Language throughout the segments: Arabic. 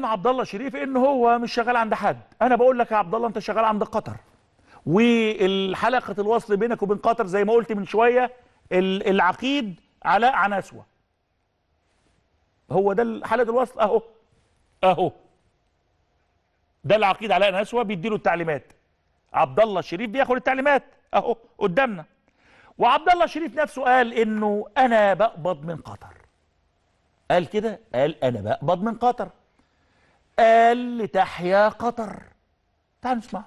بيتكلم عبد الله شريف ان هو مش شغال عند حد انا بقول لك يا عبد الله انت شغال عند قطر والحلقه الوصل بينك وبين قطر زي ما قلت من شويه العقيد علاء عناسوه هو ده حلقه الوصل اهو اهو ده العقيد علاء عناسوه بيديله التعليمات عبد الله شريف بياخد التعليمات اهو قدامنا وعبد الله شريف نفسه قال انه انا بقبض من قطر قال كده قال انا بقبض من قطر قال لتحيا قطر تعالوا نسمعه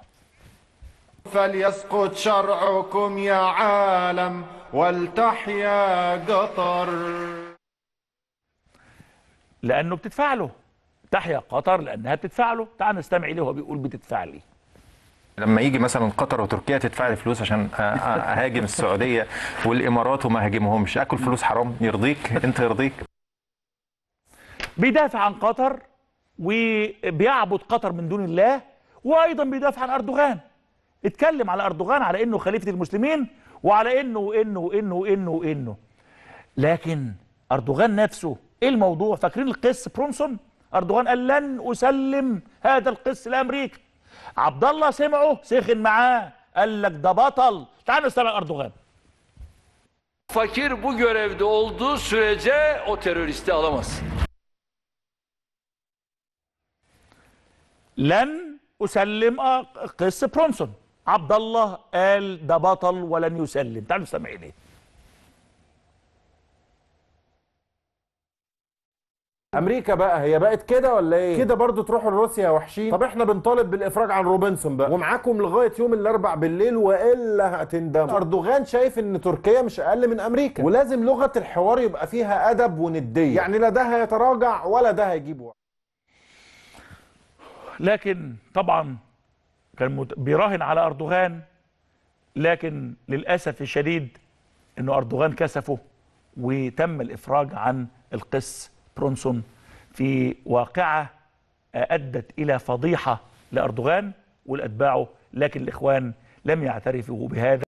فليسقط شرعكم يا عالم ولتحيا قطر لأنه بتتفعله تحيا قطر لأنها بتتفعله تعال نستمع إليه وهو بيقول بتتفعلي لما يجي مثلا قطر وتركيا تدفع لي فلوس عشان اهاجم السعوديه والامارات وما هاجمهمش اكل فلوس حرام يرضيك انت يرضيك بيدافع عن قطر وبيعبد قطر من دون الله وايضا بيدافع عن اردوغان اتكلم على اردوغان على انه خليفه المسلمين وعلى انه وانه وانه وانه وانه لكن اردوغان نفسه ايه الموضوع فاكرين القس برونسون اردوغان قال لن اسلم هذا القس لامريكا عبد الله سمعه سخن معاه قال لك ده بطل تعال نستمع اردوغان Fakir bu görevde olduğu sürece o teröristi alamazsın. لن اسلم آه، قس برونسون عبد الله قال ده بطل ولن يسلم تعالوا سامعين ايه امريكا بقى هي بقت كده ولا ايه كده برضو تروحوا لروسيا وحشين طب احنا بنطالب بالافراج عن روبنسون بقى ومعاكم لغايه يوم الاربع بالليل والا هتندموا اردوغان شايف ان تركيا مش اقل من امريكا ولازم لغه الحوار يبقى فيها ادب ونديه يعني لا ده هيتراجع ولا ده هيجيب وقت لكن طبعا كان بيراهن على أردوغان لكن للأسف الشديد أنه أردوغان كسفه وتم الإفراج عن القس برونسون في واقعة أدت إلى فضيحة لأردوغان والأتباعه لكن الإخوان لم يعترفوا بهذا